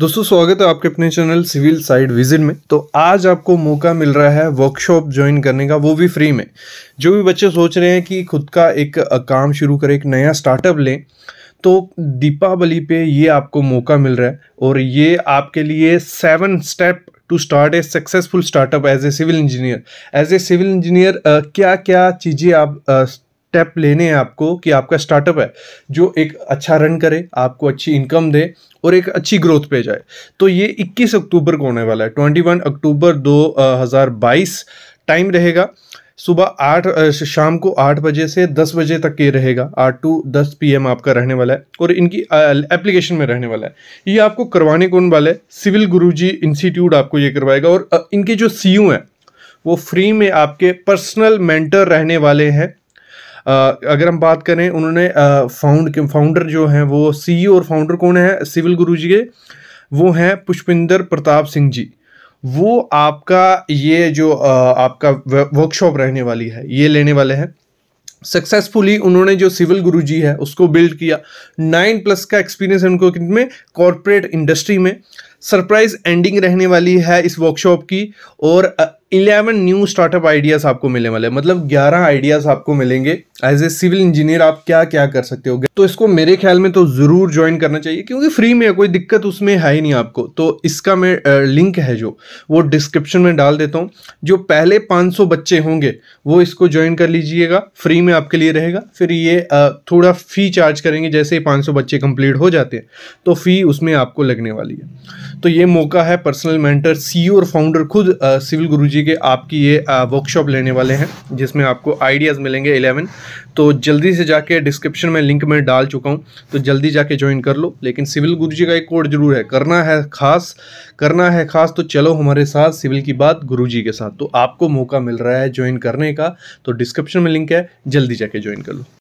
दोस्तों स्वागत है आपके अपने चैनल सिविल साइड विजिट में तो आज आपको मौका मिल रहा है वर्कशॉप ज्वाइन करने का वो भी फ्री में जो भी बच्चे सोच रहे हैं कि खुद का एक काम शुरू करें एक नया स्टार्टअप लें तो दीपावली पे ये आपको मौका मिल रहा है और ये आपके लिए seven step to start a successful startup as a civil engineer as a civil engineer क्या क्या चीज़ें आप uh, स्टेप लेने हैं आपको कि आपका स्टार्टअप है जो एक अच्छा रन करे आपको अच्छी इनकम दे और एक अच्छी ग्रोथ पे जाए तो ये 21 अक्टूबर को होने वाला है 21 अक्टूबर 2022 टाइम रहेगा सुबह आठ शाम को आठ बजे से दस बजे तक ये रहेगा आठ टू दस पी आपका रहने वाला है और इनकी एप्लीकेशन में रहने वाला है ये आपको करवाने कौन वाला है सिविल गुरुजी इंस्टीट्यूट आपको ये करवाएगा और इनके जो सी e हैं वो फ्री में आपके पर्सनल मेंटर रहने वाले हैं अगर हम बात करें उन्होंने फाउंड फाउंडर जो हैं वो सी e और फाउंडर कौन है सिविल गुरु जी के वो हैं पुष्पिंदर प्रताप सिंह जी वो आपका ये जो आपका वर्कशॉप रहने वाली है ये लेने वाले हैं सक्सेसफुली उन्होंने जो सिविल गुरु जी है उसको बिल्ड किया नाइन प्लस का एक्सपीरियंस है उनको कितने कॉरपोरेट इंडस्ट्री में सरप्राइज एंडिंग रहने वाली है इस वर्कशॉप की और इलेवन न्यू स्टार्टअप आइडियाज़ आपको मिलने वाले मतलब ग्यारह आइडियाज़ आपको मिलेंगे एज ए सिविल इंजीनियर आप क्या क्या कर सकते हो तो इसको मेरे ख्याल में तो ज़रूर ज्वाइन करना चाहिए क्योंकि फ्री में है कोई दिक्कत उसमें है ही नहीं आपको तो इसका मैं लिंक है जो वो डिस्क्रिप्शन में डाल देता हूँ जो पहले 500 बच्चे होंगे वो इसको ज्वाइन कर लीजिएगा फ्री में आपके लिए रहेगा फिर ये थोड़ा फ़ी चार्ज करेंगे जैसे ही पाँच बच्चे कंप्लीट हो जाते हैं तो फ़ी उसमें आपको लगने वाली है तो ये मौका है पर्सनल मैंटर सी और फाउंडर खुद सिविल गुरु जी है आपकी ये वर्कशॉप लेने वाले हैं जिसमें आपको आइडियाज़ मिलेंगे एलेवन तो जल्दी से जाके डिस्क्रिप्शन में लिंक में डाल चुका हूँ तो जल्दी जाके ज्वाइन कर लो लेकिन सिविल गुरु जी का एक कोड ज़रूर है करना है खास करना है खास तो चलो हमारे साथ सिविल की बात गुरु जी के साथ तो आपको मौका मिल रहा है ज्वाइन करने का तो डिस्क्रिप्शन में लिंक है जल्दी जाके ज्वाइन कर लो